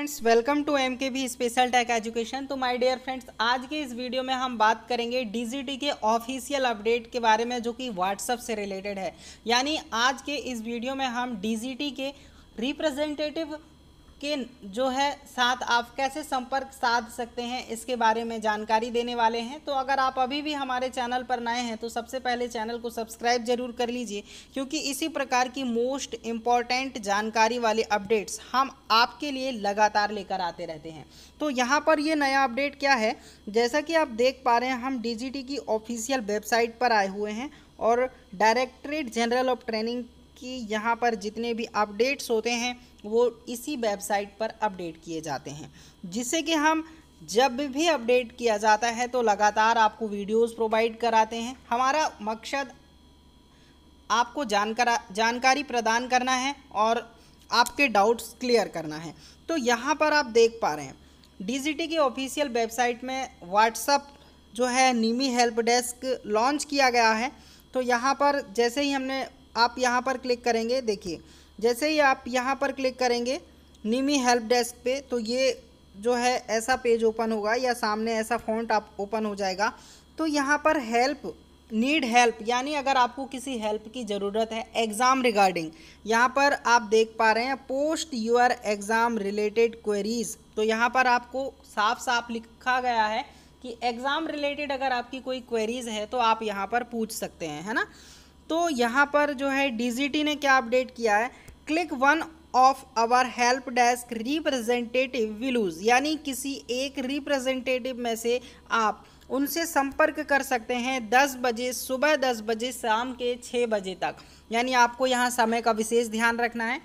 friends welcome to M K V special tech education तो my dear friends आज के इस वीडियो में हम बात करेंगे डीजीटी के ऑफिशियल अपडेट के बारे में जो कि व्हाट्सअप से रिलेटेड है यानी आज के इस वीडियो में हम डीजीटी के रिप्रेजेंटेटिव के जो है साथ आप कैसे संपर्क साध सकते हैं इसके बारे में जानकारी देने वाले हैं तो अगर आप अभी भी हमारे चैनल पर नए हैं तो सबसे पहले चैनल को सब्सक्राइब जरूर कर लीजिए क्योंकि इसी प्रकार की मोस्ट इम्पॉर्टेंट जानकारी वाले अपडेट्स हम आपके लिए लगातार लेकर आते रहते हैं तो यहाँ पर ये नया अपडेट क्या है जैसा कि आप देख पा रहे हैं हम डी की ऑफिशियल वेबसाइट पर आए हुए हैं और डायरेक्ट्रेट जनरल ऑफ ट्रेनिंग कि यहाँ पर जितने भी अपडेट्स होते हैं वो इसी वेबसाइट पर अपडेट किए जाते हैं जिससे कि हम जब भी अपडेट किया जाता है तो लगातार आपको वीडियोस प्रोवाइड कराते हैं हमारा मकसद आपको जानकार जानकारी प्रदान करना है और आपके डाउट्स क्लियर करना है तो यहाँ पर आप देख पा रहे हैं डीजीटी की ऑफिशियल वेबसाइट में व्हाट्सअप जो है नीमी हेल्प डेस्क लॉन्च किया गया है तो यहाँ पर जैसे ही हमने आप यहाँ पर क्लिक करेंगे देखिए जैसे ही आप यहाँ पर क्लिक करेंगे निमी हेल्प डेस्क पे तो ये जो है ऐसा पेज ओपन होगा या सामने ऐसा फॉन्ट आप ओपन हो जाएगा तो यहाँ पर हेल्प नीड हेल्प यानी अगर आपको किसी हेल्प की ज़रूरत है एग्ज़ाम रिगार्डिंग यहाँ पर आप देख पा रहे हैं post your exam related queries तो यहाँ पर आपको साफ साफ लिखा गया है कि एग्ज़ाम रिलेटेड अगर आपकी कोई क्वेरीज़ है तो आप यहाँ पर पूछ सकते हैं है ना तो यहाँ पर जो है डी ने क्या अपडेट किया है click one of our help desk representative विलूज यानी किसी एक रिप्रेजेंटेटिव में से आप उनसे संपर्क कर सकते हैं 10 बजे सुबह 10 बजे शाम के 6 बजे तक यानी आपको यहाँ समय का विशेष ध्यान रखना है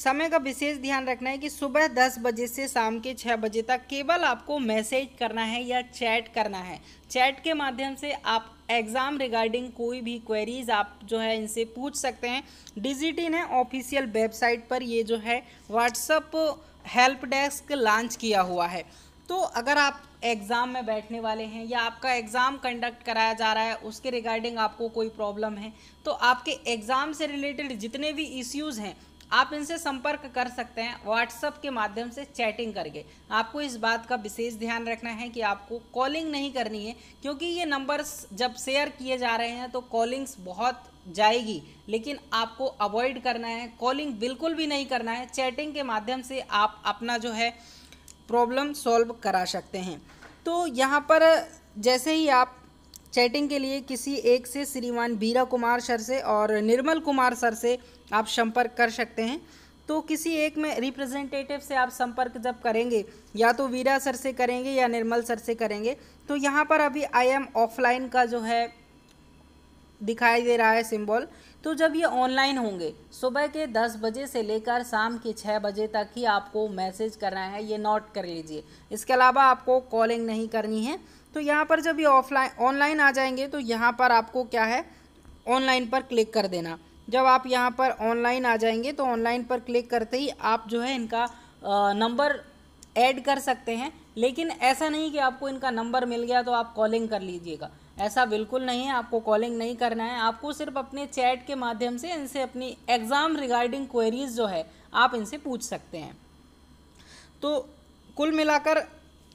समय का विशेष ध्यान रखना है कि सुबह दस बजे से शाम के छः बजे तक केवल आपको मैसेज करना है या चैट करना है चैट के माध्यम से आप एग्ज़ाम रिगार्डिंग कोई भी क्वेरीज़ आप जो है इनसे पूछ सकते हैं डिजिटी ने ऑफिशियल वेबसाइट पर ये जो है व्हाट्सअप हेल्प डेस्क लॉन्च किया हुआ है तो अगर आप एग्ज़ाम में बैठने वाले हैं या आपका एग्ज़ाम कंडक्ट कराया जा रहा है उसके रिगार्डिंग आपको कोई प्रॉब्लम है तो आपके एग्ज़ाम से रिलेटेड जितने भी इश्यूज़ हैं आप इनसे संपर्क कर सकते हैं व्हाट्सअप के माध्यम से चैटिंग करके आपको इस बात का विशेष ध्यान रखना है कि आपको कॉलिंग नहीं करनी है क्योंकि ये नंबर्स जब शेयर किए जा रहे हैं तो कॉलिंग्स बहुत जाएगी लेकिन आपको अवॉइड करना है कॉलिंग बिल्कुल भी नहीं करना है चैटिंग के माध्यम से आप अपना जो है प्रॉब्लम सॉल्व करा सकते हैं तो यहाँ पर जैसे ही आप चैटिंग के लिए किसी एक से श्रीमान बीरा कुमार सर से और निर्मल कुमार सर से आप संपर्क कर सकते हैं तो किसी एक में रिप्रेजेंटेटिव से आप संपर्क जब करेंगे या तो वीरा सर से करेंगे या निर्मल सर से करेंगे तो यहाँ पर अभी आई एम ऑफलाइन का जो है दिखाई दे रहा है सिंबल तो जब ये ऑनलाइन होंगे सुबह के दस बजे से लेकर शाम के छः बजे तक ही आपको मैसेज करना है ये नोट कर लीजिए इसके अलावा आपको कॉलिंग नहीं करनी है तो यहाँ पर जब ये ऑफलाइन ऑनलाइन आ जाएंगे तो यहाँ पर आपको क्या है ऑनलाइन पर क्लिक कर देना जब आप यहाँ पर ऑनलाइन आ जाएंगे तो ऑनलाइन पर क्लिक करते ही आप जो है इनका नंबर ऐड कर सकते हैं लेकिन ऐसा नहीं कि आपको इनका नंबर मिल गया तो आप कॉलिंग कर लीजिएगा ऐसा बिल्कुल नहीं है आपको कॉलिंग नहीं करना है आपको सिर्फ अपने चैट के माध्यम से इनसे अपनी एग्ज़ाम रिगार्डिंग क्वेरीज़ जो है आप इनसे पूछ सकते हैं तो कुल मिलाकर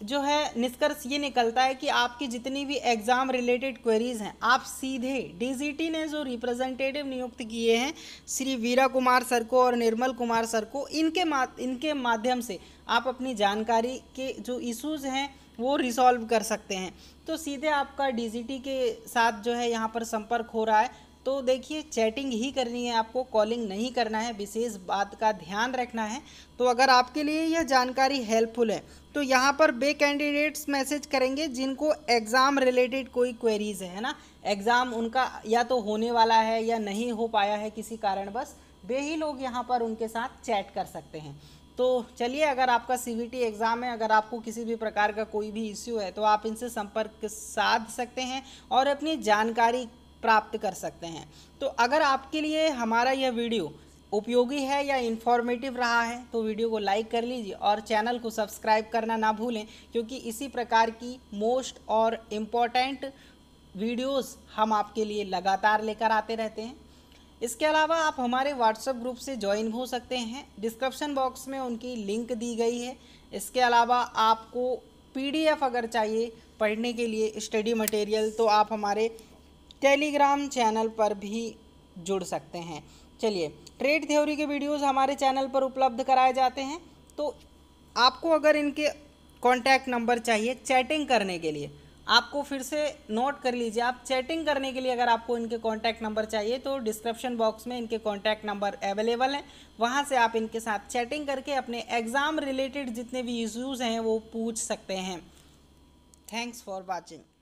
जो है निष्कर्ष ये निकलता है कि आपकी जितनी भी एग्ज़ाम रिलेटेड क्वेरीज़ हैं आप सीधे डीजीटी ने जो रिप्रेजेंटेटिव नियुक्त किए हैं श्री वीरा कुमार सर को और निर्मल कुमार सर को इनके मा इनके माध्यम से आप अपनी जानकारी के जो इश्यूज़ हैं वो रिसॉल्व कर सकते हैं तो सीधे आपका डीजीटी के साथ जो है यहाँ पर संपर्क हो रहा है तो देखिए चैटिंग ही करनी है आपको कॉलिंग नहीं करना है विशेष बात का ध्यान रखना है तो अगर आपके लिए यह जानकारी हेल्पफुल है तो यहाँ पर बे कैंडिडेट्स मैसेज करेंगे जिनको एग्ज़ाम रिलेटेड कोई क्वेरीज है ना एग्ज़ाम उनका या तो होने वाला है या नहीं हो पाया है किसी कारण बस वे ही लोग यहाँ पर उनके साथ चैट कर सकते हैं तो चलिए अगर आपका टी एग्ज़ाम है अगर आपको किसी भी प्रकार का कोई भी इश्यू है तो आप इनसे संपर्क साध सकते हैं और अपनी जानकारी प्राप्त कर सकते हैं तो अगर आपके लिए हमारा यह वीडियो उपयोगी है या इन्फॉर्मेटिव रहा है तो वीडियो को लाइक कर लीजिए और चैनल को सब्सक्राइब करना ना भूलें क्योंकि इसी प्रकार की मोस्ट और इम्पॉर्टेंट वीडियोस हम आपके लिए लगातार लेकर आते रहते हैं इसके अलावा आप हमारे व्हाट्सएप ग्रुप से ज्वाइन हो सकते हैं डिस्क्रिप्शन बॉक्स में उनकी लिंक दी गई है इसके अलावा आपको पी अगर चाहिए पढ़ने के लिए स्टडी मटेरियल तो आप हमारे टेलीग्राम चैनल पर भी जुड़ सकते हैं चलिए ट्रेड थ्योरी के वीडियोस हमारे चैनल पर उपलब्ध कराए जाते हैं तो आपको अगर इनके कॉन्टैक्ट नंबर चाहिए चैटिंग करने के लिए आपको फिर से नोट कर लीजिए आप चैटिंग करने के लिए अगर आपको इनके कॉन्टैक्ट नंबर चाहिए तो डिस्क्रिप्शन बॉक्स में इनके कॉन्टैक्ट नंबर अवेलेबल हैं वहाँ से आप इनके साथ चैटिंग करके अपने एग्ज़ाम रिलेटेड जितने भी इश्यूज़ हैं वो पूछ सकते हैं थैंक्स फॉर वॉचिंग